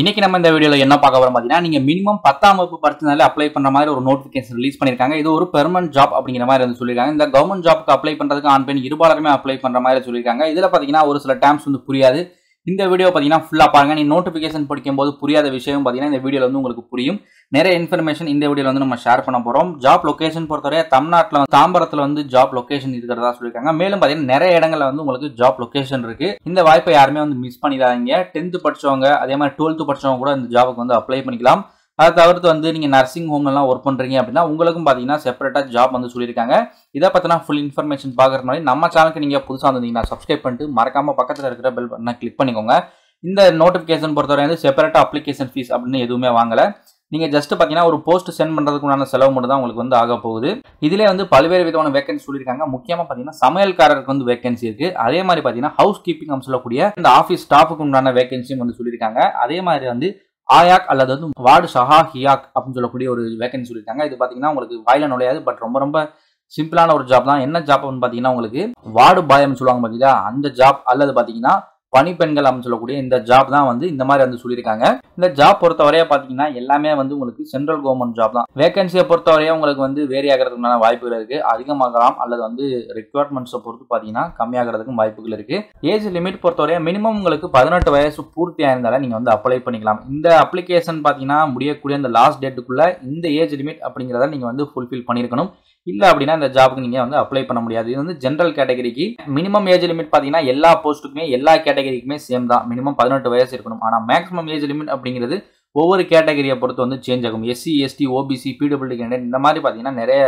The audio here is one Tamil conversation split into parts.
இன்னைக்கு நம்ம இந்த வீடியோவில் என்ன பார்க்க வரோம் பார்த்தீங்கன்னா நீங்கள் மினிமம் பத்தாம் வகுப்பு படிச்சதுனால அப்ளை பண்ணுற மாதிரி ஒரு நோட்டிஃபிகேஷன் ரிலீஸ் பண்ணியிருக்காங்க இது ஒரு பெர்மனன்ட் ஜாப் அப்படிங்கிற மாதிரி வந்து சொல்லியிருக்காங்க இந்த கவர்மெண்ட் ஜாப்க்கு அப்ளை பண்ணுறதுக்கு ஆன் பெண் இருபாலருமே அப்ளை பண்ணுற மாதிரி சொல்லியிருக்காங்க இதில் பார்த்தீங்கன்னா ஒரு சில டேம்ஸ் வந்து புரியாது இந்த வீடியோ பார்த்தீங்கன்னா ஃபுல்லாக பாருங்க நீ நோட்டிஃபிகேஷன் படிக்கும்போது புரியாத விஷயம் பார்த்தீங்கன்னா இந்த வீடியோவில் வந்து உங்களுக்கு புரியும் நிறைய இன்ஃபர்மேஷன் இந்த வீடியோவில் வந்து நம்ம ஷேர் பண்ண போகிறோம் ஜாப் லொக்கேஷன் பொறுத்தவரை தமிழ்நாட்டில் வந்து தாம்பரத்தில் வந்து ஜாப் லொக்கேஷன் இருக்கிறதா சொல்லியிருக்காங்க மேலும் பார்த்தீங்கன்னா நிறைய இடங்களில் வந்து உங்களுக்கு ஜாப் லொக்கேஷன் இருக்குது இந்த வாய்ப்பை யாருமே வந்து மிஸ் பண்ணிடாதீங்க டென்த்து படித்தவங்க அதே மாதிரி டுவெல்த்து படித்தவங்க கூட இந்த ஜாபுக்கு வந்து அப்ளை பண்ணிக்கலாம் அதை தவிர்த்து வந்து நீங்கள் நர்சிங் ஹோம்லலாம் ஒர்க் பண்ணுறீங்க அப்படின்னா உங்களுக்கும் பார்த்தீங்கன்னா செப்பரேட்டாக ஜாப் வந்து சொல்லியிருக்காங்க இதை பற்றினா ஃபுல் இன்ஃபர்மேஷன் பார்க்குற மாதிரி நம்ம சேனலுக்கு நீங்கள் புதுசாக வந்திங்கன்னா சப்ஸ்கிரைப் பண்ணிட்டு மறக்காமல் பக்கத்தில் இருக்கிற பெல் பட்டனை கிளிக் பண்ணிக்கோங்க இந்த நோட்டிஃபிகேஷன் பொறுத்தவரை வந்து செப்பரேட்டாக அப்ளிகேஷன் ஃபீஸ் அப்படின்னு எதுவுமே வாங்கலை நீங்கள் ஜஸ்ட் பார்த்தீங்கன்னா ஒரு போஸ்ட் சென்ட் பண்ணுறதுக்கு உண்டான செலவு மட்டும் தான் உங்களுக்கு வந்து ஆக போகுது இதிலே வந்து பல்வேறு விதமான வேக்கன்சி சொல்லியிருக்காங்க முக்கியமாக பார்த்தீங்கன்னா சமையல்காரருக்கு வந்து வேக்கன்சி இருக்குது அதே மாதிரி பார்த்தீங்கன்னா ஹவுஸ் கீப்பிங் சொல்லக்கூடிய இந்த ஆஃபீஸ் ஸ்டாஃபுக்கு உண்டான வேக்கன்சியும் வந்து சொல்லியிருக்காங்க அதே மாதிரி வந்து ஆயாக் அல்லது வந்து வார்டு சஹா ஹியாக் அப்படின்னு சொல்லக்கூடிய ஒரு வேக்கன்சி சொல்லிட்டாங்க இது பார்த்தீங்கன்னா உங்களுக்கு வாயில நுழையாது பட் ரொம்ப ரொம்ப சிம்பிளான ஒரு ஜாப் தான் என்ன ஜாப்னு பார்த்தீங்கன்னா உங்களுக்கு வார்டு பாயம்னு சொல்லுவாங்க பார்த்தீங்களா அந்த ஜாப் அல்லது பார்த்தீங்கன்னா பணிப்பெண்கள் அப்படின்னு சொல்லக்கூடிய இந்த ஜாப் தான் வந்து இந்த மாதிரி வந்து சொல்லியிருக்காங்க இந்த ஜாப் பொறுத்தவரையா பார்த்தீங்கன்னா எல்லாமே வந்து உங்களுக்கு சென்ட்ரல் கவர்மெண்ட் ஜாப் தான் வேகன்சியை பொறுத்தவரையா உங்களுக்கு வந்து வேரி ஆகிறதுக்குண்டான வாய்ப்புகள் இருக்குது அதிகமாகலாம் அல்லது வந்து ரெக்யர்மெண்ட்ஸை பொறுத்து பார்த்தீங்கன்னா கம்மியாகிறதுக்கும் வாய்ப்புகள் இருக்குது ஏஜ் லிமிட் பொறுத்தவரையா மினிமம் உங்களுக்கு பதினெட்டு வயசு பூர்த்தியாக இருந்தாலும் நீங்கள் வந்து அப்ளை பண்ணிக்கலாம் இந்த அப்ளிகேஷன் பார்த்தீங்கன்னா முடியக்கூடிய அந்த லாஸ்ட் டேட்டுக்குள்ளே இந்த ஏஜ் லிமிட் அப்படிங்கிறத நீங்கள் வந்து ஃபுல்ஃபில் பண்ணியிருக்கணும் இல்லை அப்படின்னா இந்த ஜாபுக்கு நீங்கள் வந்து அப்ளை பண்ண முடியாது இது வந்து ஜென்ரல் கேட்டகரிக்கு மினிமம் ஏஜ் லிமிட் பார்த்தீங்கன்னா எல்லா போஸ்ட்டுக்குமே எல்லா கேட்டகரிக்குமே சேம் தான் மினிமம் பதினெட்டு வயசு இருக்கணும் ஆனால் மேக்ஸிமம் ஏஜ் லிமிட் அப்படிங்கிறது ஒவ்வொரு கேட்டகரியை பொறுத்து வந்து சேஞ்ச் ஆகும் SC ST OBC PWD candidate இந்த மாதிரி பார்த்தீங்கன்னா நிறைய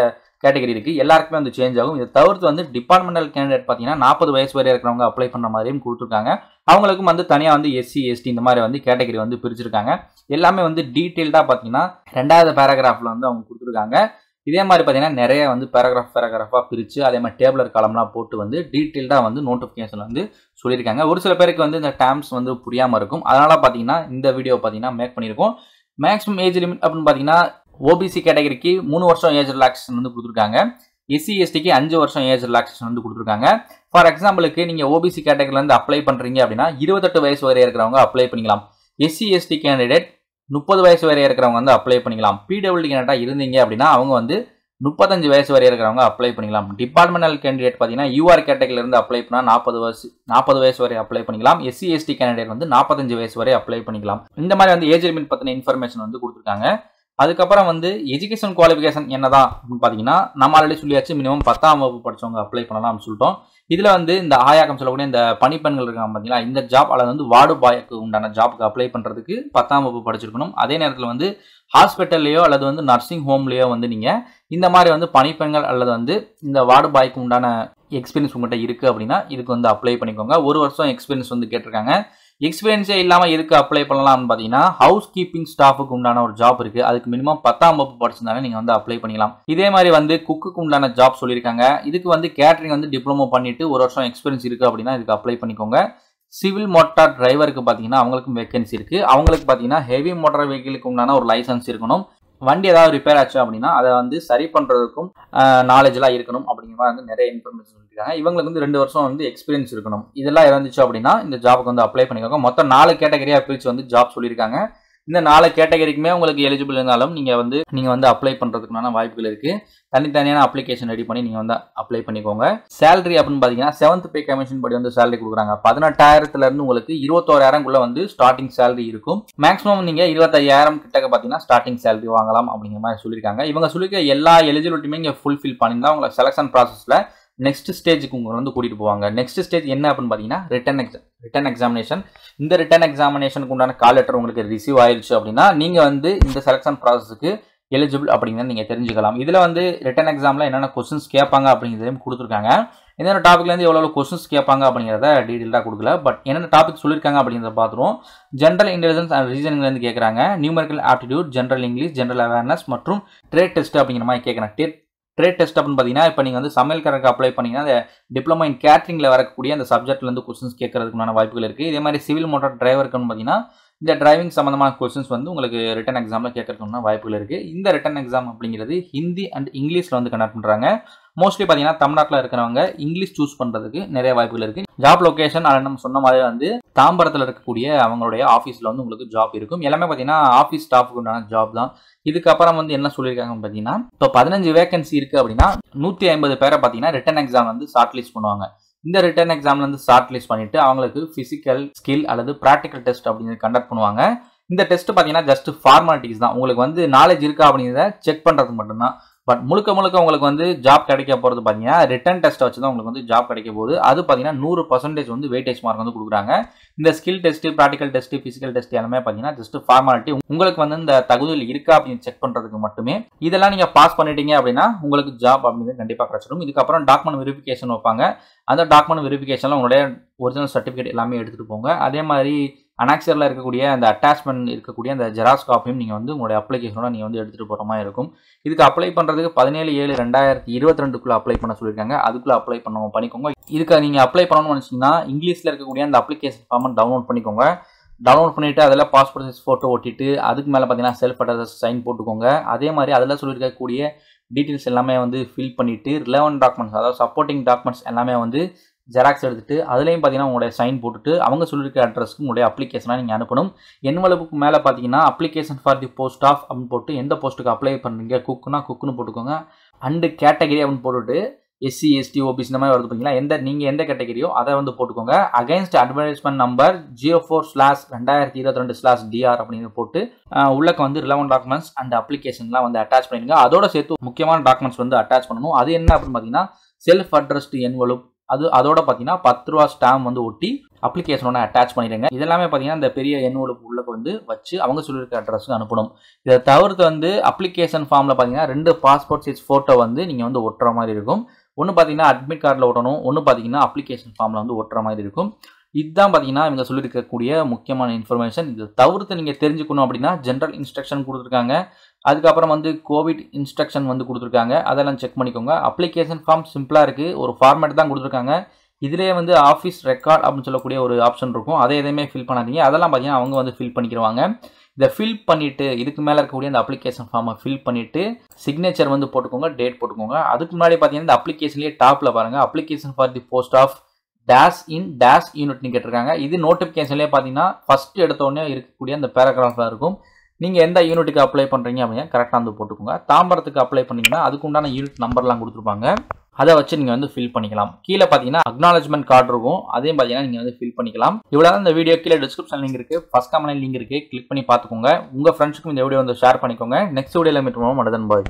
கேட்டகரி இருக்குது எல்லாருக்குமே வந்து சேஞ்ச் ஆகும் இதை தவிர்த்து வந்து டிபார்ட்மெண்டல் கேண்டிடேட் பார்த்தீங்கன்னா நாற்பது வயசு வரை இருக்கிறவங்க அப்ளை பண்ண மாதிரியும் கொடுத்துருக்காங்க அவங்களுக்கும் வந்து தனியாக வந்து எஸ்சி எஸ்டி இந்த மாதிரி வந்து கேட்டகரி வந்து பிரிச்சிருக்காங்க எல்லாமே வந்து டீட்டெயில்டாக பார்த்தீங்கன்னா ரெண்டாவது பேராகிராஃபில் வந்து அவங்க கொடுத்துருக்காங்க இதே மாதிரி பார்த்தீங்கன்னா நிறைய வந்து பேராகிராஃப் பேராகிராஃபாக பிரித்து அதே மாதிரி டேபிளர் காலம்லாம் போட்டு வந்து டீட்டெயில்டாக வந்து நோட்டிஃபிகேஷன் வந்து சொல்லியிருக்காங்க ஒரு சில பேருக்கு வந்து இந்த டேம்ஸ் வந்து புரியாமல் இருக்கும் அதனால் பார்த்தீங்கன்னா இந்த வீடியோ பார்த்தீங்கன்னா மேக் பண்ணியிருக்கோம் மேக்ஸிமம் ஏஜ் லிமிட் அப்படின்னு பார்த்தீங்கன்னா ஓபிசி கேட்டகரிக்கு மூணு வருஷம் ஏஜ் ரிலாக்ஸேஷன் வந்து கொடுத்துருக்காங்க எஸ்சி எஸ்டிக்கு அஞ்சு வருஷம் ஏஜ் ரிலாக்ஸேஷன் வந்து கொடுத்துருக்காங்க ஃபார் எக்ஸாம்பிளுக்கு நீங்கள் ஓபிசி கேட்டகரியிலேருந்து அப்ளை பண்ணுறீங்க அப்படின்னா இருபத்தெட்டு வயசு வரை இருக்கிறவங்க அப்ளை பண்ணிக்கலாம் எஸ்சி எஸ்டி கேண்டிடேட் முப்பது வயசு வரை இருக்கிறவங்க வந்து அப்ளை பண்ணிக்கலாம் பிடபிள்யூடி கேண்டா இருந்தீங்க அப்படின்னா அவங்க வந்து முப்பத்தஞ்சு வயசு வரை இருக்கிறவங்க அப்ளை பண்ணிக்கலாம் டிபார்ட்மெண்டல் கேண்டிடேட் பார்த்தீங்கன்னா யூஆர் கேட்டகரியிலிருந்து அப்ளை பண்ணால் நாற்பது வயசு நாற்பது வயசு வரை அப்ளை பண்ணிக்கலாம் எஸ்சி எஸ்டி கேண்டிடேட் வந்து நாற்பத்தஞ்சு வயசு வரை அப்ளை பண்ணிக்கலாம் இந்த மாதிரி வந்து ஏஜ் லிமிட் பற்றின இன்ஃபர்மேஷன் வந்து கொடுத்துருக்காங்க அதுக்கப்புறம் வந்து எஜுகேஷன் குவாலிஃபிகேஷன் என்னதான் அப்படின்னு பார்த்தீங்கன்னா நம்ம ஆல்ரெடி சொல்லியாச்சு மினிமம் பத்தாம் வகுப்பு படித்தவங்க அப்ளை பண்ணலாம்னு சொல்லிட்டோம் இதில் வந்து இந்த ஆயாக்கம் சொல்லக்கூடிய இந்த பணிப்பெண்கள் இருக்காங்க பார்த்தீங்களா இந்த ஜாப் அல்லது வந்து வார்டு பாய்க்கு உண்டான ஜாப்புக்கு அப்ளை பண்ணுறதுக்கு பத்தாம் வகுப்பு படிச்சிருக்கணும் அதே நேரத்தில் வந்து ஹாஸ்பிட்டல்லையோ அல்லது வந்து நர்சிங் ஹோம்லேயோ வந்து நீங்கள் இந்த மாதிரி வந்து பணிப்பெண்கள் அல்லது வந்து இந்த வார்டு பாய்க்கு உண்டான எக்ஸ்பீரியன்ஸ் உங்கள்கிட்ட இருக்குது அப்படின்னா இதுக்கு வந்து அப்ளை பண்ணிக்கோங்க ஒரு வருஷம் எக்ஸ்பீரியன்ஸ் வந்து கேட்டிருக்காங்க எக்ஸ்பீரியன்ஸே இல்லாமல் எதுக்கு அப்ளை பண்ணலாம்னு பார்த்தீங்கன்னா ஹவுஸ் கீப்பிங் ஸ்டாஃபுக்கு உண்டான ஒரு ஜாப் இருக்குது அதுக்கு மினிமம் பத்தாம் வகுப்பு படிச்சிருந்தாலே நீங்கள் வந்து அப்ளை பண்ணிக்கலாம் இதே மாதிரி வந்து குக்குக்கு உண்டான ஜாப் சொல்லியிருக்காங்க இதுக்கு வந்து கேட்ரிங் வந்து டிப்ளமோ பண்ணிவிட்டு ஒரு வருஷம் எக்ஸ்பீரியன்ஸ் இருக்குது அப்படின்னா இதுக்கு அப்ளை பண்ணிக்கோங்க சிவில் மோட்டார் டிரைவருக்கு பார்த்தீங்கன்னா அவங்களுக்கும் வேகன்சி இருக்குது அவங்களுக்கு பார்த்தீங்கன்னா ஹெவி மோட்டார் வெஹிக்கிளுக்கு உண்டான ஒரு லைசன்ஸ் இருக்கணும் வண்டி ஏதாவது ரிப்பேர் ஆச்சு அப்படின்னா அதை வந்து சரி பண்ணுறதுக்கும் நாலேஜெலாம் இருக்கணும் அப்படிங்கிற மாதிரி வந்து நிறைய இன்ஃபர்மேஷன் சொல்லியிருக்காங்க இவங்களுக்கு வந்து ரெண்டு வருஷம் வந்து எக்ஸ்பீரியன்ஸ் இருக்கணும் இதெல்லாம் இருந்துச்சு அப்படின்னா இந்த ஜாபுக்கு வந்து அப்ளை பண்ணிக்கோங்க மொத்தம் நாலு கேட்டகரியாக பிரித்து வந்து ஜாப் சொல்லியிருக்காங்க இந்த நாலு கேட்டகரிக்குமே உங்களுக்கு எலிஜிபிள் இருந்தாலும் நீங்கள் வந்து நீங்கள் வந்து அப்ளை பண்ணுறதுக்கான வாய்ப்புகள் இருக்குது தனித்தனியான அப்ளிகேஷன் ரெடி பண்ணி நீங்கள் வந்து அப்ளை பண்ணிக்கோங்க சேலரி அப்படின்னு பார்த்தீங்கன்னா செவன்த் பே கமிஷன் படி வந்து சேலரி கொடுக்குறாங்க பதினெட்டாயிரத்துலேருந்து உங்களுக்கு இருபத்தோராயிரம்குள்ளே வந்து ஸ்டார்டிங் சேலரி இருக்கும் மேக்ஸிமம் நீங்கள் இருபத்தையாயிரம் கிட்டக்க பார்த்தீங்கன்னா ஸ்டார்டிங் சேலரி வாங்கலாம் அப்படிங்கிற மாதிரி சொல்லியிருக்காங்க இவங்க சொல்லியிருக்க எல்லா எலிஜிபிலிட்டியுமே இங்கே ஃபுல்ஃபில் பண்ணியிருந்தா உங்களை செலெக்ஷன் ப்ராசஸில் நெக்ஸ்ட் ஸ்டேஜுக்கு உங்களை வந்து கூட்டிகிட்டு போவாங்க நெக்ஸ்ட் ஸ்டேஜ் என்ன அப்படின்னு பார்த்தீங்கன்னா ரிட்டன் எக்ஸாம் ரிட்டன் எக்ஸாமினேஷன் இந்த ரிட்டன் எக்ஸாமினேஷனுக்கு உண்டான கால் லெட்டர் உங்களுக்கு ரிசீவ் ஆயிடுச்சு அப்படின்னா நீங்கள் வந்து இந்த செலெக்ஷன் ப்ராசஸுக்கு எலிஜிபிள் அப்படிங்கிறத நீங்கள் தெரிஞ்சுக்கலாம் இதில் வந்து ரிட்டன் எக்ஸாமில் என்னென்ன கொஸ்டின்ஸ் கேட்பாங்க அப்படிங்கிறதையும் கொடுத்துருக்காங்க என்னென்ன டாப்பிக்லேருந்து எவ்வளோ எவ்வளோ கொஸ்டின்ஸ் கேட்பாங்க அப்படிங்கிறத டீட்டெயிலாக கொடுக்கல பட் என்னென்ன டாபிக் சொல்லியிருக்காங்க அப்படிங்கிறத பார்த்துருவோம் ஜென்ரல் இன்டெலிஜென்ஸ் அண்ட் ரீசனிங்லேருந்து கேட்குறாங்க numerical aptitude general English general awareness மற்றும் ட்ரேட் டெஸ்ட் அப்படிங்கிற மாதிரி டெட் ட்ரேட் டெஸ்ட் அப்படின்னு பார்த்தீங்கன்னா இப்போ நீங்கள் வந்து சமையல்காரருக்கு அப்ளை பண்ணிங்கன்னா அந்த டிப்ளமோ இன் கேட்ரிங்கில் வரக்கூடிய அந்த சப்ஜெக்ட்லேருந்து கொஸ்டின்ஸ் கேட்கறதுக்குமான வாய்ப்புகள் இருக்குது இதே மாதிரி சிவில் மோட்டார் டிரைவருக்குன்னு பார்த்தீங்கன்னா இந்த டிரைவிங் சம்மந்தமான கொஸ்டின்ஸ் வந்து உங்களுக்கு ரிட்டன் எக்ஸாமில் கேட்கறதுக்குன்னா வாய்ப்புகள் இருக்குது இந்த ரிட்டன் எக்ஸாம் அப்படிங்கிறது ஹிந்தி அண்ட் இங்கிலீஷில் வந்து கண்டக்ட் பண்ணுறாங்க மோஸ்ட்லி பார்த்தீங்கன்னா தமிழ்நாட்டில் இருக்கிறவங்க இங்கிலீஷ் சூஸ் பண்ணுறதுக்கு நிறைய வாய்ப்புகள் இருக்குது ஜாப் லொக்கேஷன் அதை நம்ம சொன்ன மாதிரி வந்து தாம்பரத்தில் இருக்கக்கூடிய அவங்களுடைய ஆஃபீஸில் வந்து உங்களுக்கு ஜாப் இருக்கும் எல்லாமே பார்த்தீங்கன்னா ஆஃபீஸ் ஸ்டாஃபுக்கு உண்டான ஜாப் தான் இதுக்கப்புறம் வந்து என்ன சொல்லியிருக்காங்கன்னு பார்த்தீங்கன்னா இப்போ பதினஞ்சு வேகன்சி இருக்குது அப்படின்னா நூற்றி ஐம்பது பேரை பார்த்தீங்கன்னா ரிட்டன் எக்ஸாம் வந்து ஷார்ட் லிஸ்ட் பண்ணுவாங்க இந்த ரிட்டர்ன் எக்ஸாம்ல இருந்து ஷார்ட் லிஸ்ட் பண்ணிட்டு அவங்களுக்கு பிசிக்கல் ஸ்கில் அல்லது ப்ராக்டிக்கல் டெஸ்ட் அப்படின்னு கண்டக்ட் பண்ணுவாங்க இந்த டெஸ்ட் பார்த்தீங்கன்னா ஜஸ்ட் ஃபார்மாலிட்டிஸ் தான் உங்களுக்கு வந்து நாலேஜ் இருக்கா அப்படிங்கிறத செக் பண்ணுறது மட்டும்தான் பட் முழுக்க முழுக்க உங்களுக்கு வந்து ஜாப் கிடைக்க போகிறது பார்த்தீங்கன்னா ரிட்டன் டெஸ்ட்டை வச்சு தான் உங்களுக்கு வந்து ஜாப் கிடைக்க போகுது அது பார்த்தீங்கன்னா நூறு பர்சன்டேஜ் வந்து வெயிட்டேஜ் மார்க் வந்து கொடுக்குறாங்க இந்த skill test practical test physical test எல்லாமே பார்த்தீங்கன்னா ஜஸ்ட் ஃபார்மாலிட்டி உங்களுக்கு வந்து இந்த தகுதியில் இருக்கா அப்படின்னு செக் பண்ணுறதுக்கு மட்டுமே இதெல்லாம் நீங்கள் பாஸ் பண்ணிட்டீங்க அப்படின்னா உங்களுக்கு ஜாப் அப்படின்னு கண்டிப்பாக கிடச்சிடும் இதுக்கப்புறம் டாக்குமெண்ட் வெரிஃபிகேஷன் வைப்பாங்க அந்த டாக்குமெண்ட் வெரிஃபிகேஷனில் உங்களுடைய ஒரிஜினல் சர்டிஃபிகேட் எல்லாமே எடுத்துகிட்டு போங்க அதே மாதிரி அனாக்சரில் இருக்கக்கூடிய அந்த அட்டாச்மெண்ட் இருக்கக்கூடிய அந்த ஜெராக்ஸ் காப்பியும் நீங்கள் வந்து உங்களுடைய அப்ளிகேஷனோட நீங்கள் வந்து எடுத்துகிட்டு போகிற மாதிரி இருக்கும் இதுக்கு அப்ளை பண்ணுறதுக்கு பதினேழு ஏழு ரெண்டாயிரத்தி இருபத்தி ரெண்டுக்குள்ளே அப்ளை பண்ண சொல்லியிருக்காங்க அதுக்குள்ளே அப்ளை பண்ண பண்ணிக்கோங்க இதுக்கு நீங்கள் அப்ளை பண்ணணும்னு நினச்சிங்கன்னா இங்கிலீஷில் இருக்கக்கூடிய அந்த அப்ளிகேஷன் ஃபார்மை டவுன்லோட் பண்ணிக்கோங்க டவுன்லோட் பண்ணிவிட்டு அதில் பாஸ்போர்ட் சைஸ் ஃபோட்டோ ஒட்டிட்டு அதுக்கு மேலே பார்த்தீங்கன்னா செல்ஃப் அட்ரஸ் சைன் போட்டுக்கோங்க அதே மாதிரி அதில் சொல்லியிருக்கக்கூடிய டீட்டெயில்ஸ் எல்லாமே வந்து ஃபில் பண்ணிவிட்டு ரிலவன் டாக்குமெண்ட்ஸ் அதாவது சப்போர்ட்டிங் டாக்குமெண்ட்ஸ் எல்லாமே வந்து ஜெராக்ஸ் எடுத்துகிட்டு அதுலேயும் பார்த்தீங்கன்னா உங்களுடைய சைன் போட்டுட்டு அவங்க சொல்லியிருக்க அட்ரஸ்க்கு உங்களுடைய அப்ளிகேஷனாக நீங்கள் அனுப்பணும் என்வலப்புக்கு மேலே பார்த்தீங்கன்னா application for the post of அப்படின்னு போட்டு எந்த போஸ்ட்டுக்கு அப்ளை பண்ணுறீங்க குக்குன்னா குக்குன்னு போட்டுக்கோங்க அண்டு கேட்டகரி அப்படின்னு போட்டுட்டு எஸ்சி எஸ்டி ஓபிசி இந்த மாதிரி வருது பார்த்தீங்களா எந்த நீங்கள் எந்த கேட்டகரியோ அதை வந்து போட்டுக்கோங்க against advertisement number zero four slash ரெண்டாயிரத்தி இருபத்தி ரெண்டு ஸ்லாஸ் டிஆர் அப்படின்னு போட்டு உள்ளக்க வந்து ரிலவன் டாக்குமெண்ட்ஸ் அண்ட் அப்ளிகேஷன்லாம் வந்து அட்டாச் பண்ணிடுங்க அதோட சேர்த்து முக்கியமான டாக்குமெண்ட்ஸ் வந்து அட்டாச் பண்ணணும் அது என்ன அப்படின்னு பார்த்தீங்கன்னா செல்ஃப் அட்ரஸ்டு என்வலப் அது அதோட பார்த்தீங்கன்னா பத்து ரூபா ஸ்டாம்ப் வந்து ஒட்டி அப்ளிகேஷனோட அட்டாச் பண்ணிடுங்க இதெல்லாமே பார்த்தீங்கன்னா இந்த பெரிய என்னோட உள்ள வந்து வச்சு அவங்க சொல்லியிருக்க அட்ரஸுக்கு அனுப்பணும் இதை தவிர்த்து வந்து அப்ளிகேஷன் ஃபார்மில் பார்த்தீங்கன்னா ரெண்டு பாஸ்போர்ட் சைஸ் ஃபோட்டோ வந்து நீங்கள் வந்து ஒட்டுற மாதிரி இருக்கும் ஒன்று பார்த்தீங்கன்னா அட்மிட் கார்டில் ஒட்டணும் ஒன்று பார்த்தீங்கன்னா அப்ளிகேஷன் ஃபார்மில் வந்து ஒட்டுற மாதிரி இருக்கும் இதுதான் பார்த்தீங்கன்னா இவங்க சொல்லியிருக்கக்கூடிய முக்கியமான இன்ஃபர்மேஷன் இதை தவிர்த்து நீங்கள் தெரிஞ்சுக்கணும் அப்படின்னா ஜென்ரல் இன்ஸ்ட்ரக்ஷன் கொடுத்துருக்காங்க அதுக்கப்புறம் வந்து கோவிட் இன்ஸ்ட்ரக்ஷன் வந்து கொடுத்துருக்காங்க அதெல்லாம் செக் பண்ணிக்கோங்க அப்ளிகேஷன் ஃபார்ம் சிம்பிளாக இருக்குது ஒரு ஃபார்மேட் தான் கொடுத்துருக்காங்க இதிலே வந்து ஆஃபீஸ் ரெக்கார்ட் அப்படின்னு சொல்லக்கூடிய ஒரு ஆப்ஷன் இருக்கும் அதை எதையுமே ஃபில் பண்ணாதீங்க அதெல்லாம் பார்த்தீங்கன்னா அவங்க வந்து ஃபில் பண்ணிக்கிடுவாங்க இதை ஃபில் பண்ணிவிட்டு இதுக்கு மேலே இருக்கக்கூடிய அந்த அப்ளிகேஷன் ஃபார்மை ஃபில் பண்ணிவிட்டு சிக்னேச்சர் வந்து போட்டுக்கோங்க டேட் போட்டுக்கோங்க அதுக்கு முன்னாடி பார்த்தீங்கன்னா இந்த அப்ளிகேஷன்லேயே டாப்பில் பாருங்கள் application for the post of dash in dash யூனிட்னு கேட்டிருக்காங்க இது நோட்டிஃபிகேஷன்லேயே பார்த்தீங்கன்னா ஃபஸ்ட் எடுத்தோடனே இருக்கக்கூடிய அந்த பேராகிராஃபில் இருக்கும் நீங்கள் எந்த யூனிட்டுக்கு அப்ளை பண்ணுறீங்க அப்படின்னா கரெக்டாக வந்து போட்டுக்கோங்க தாம்பரத்துக்கு அப்ளை பண்ணிங்கன்னா அதுக்குண்டான யூனிட் நம்பர்லாம் கொடுத்துருப்பாங்க அதை வச்சு நீங்கள் வந்து ஃபில் பண்ணிக்கலாம் கீழே பார்த்தீங்கன்னா அக்னாலஜ்மெண்ட் கார்டு இருக்கும் அதையும் பார்த்தீங்கன்னா நீங்கள் வந்து ஃபில் பண்ணிக்கலாம் இவ்வளோ இந்த வீடியோ கீழே டிஸ்கிரிப்ஷன் லிங்க் இருக்குது ஃபஸ்ட் கமெண்ட் லிங்க் இருக்குது கிளிக் பண்ணி பார்த்துக்கோங்க உங்கள் ஃப்ரெண்ட்ஸுக்கும் இந்த வீடியோ வந்து ஷேர் பண்ணிக்கோங்க நெக்ஸ்ட் வீடியோவில் மீட் பண்ணுவோம் மடதன் பாய்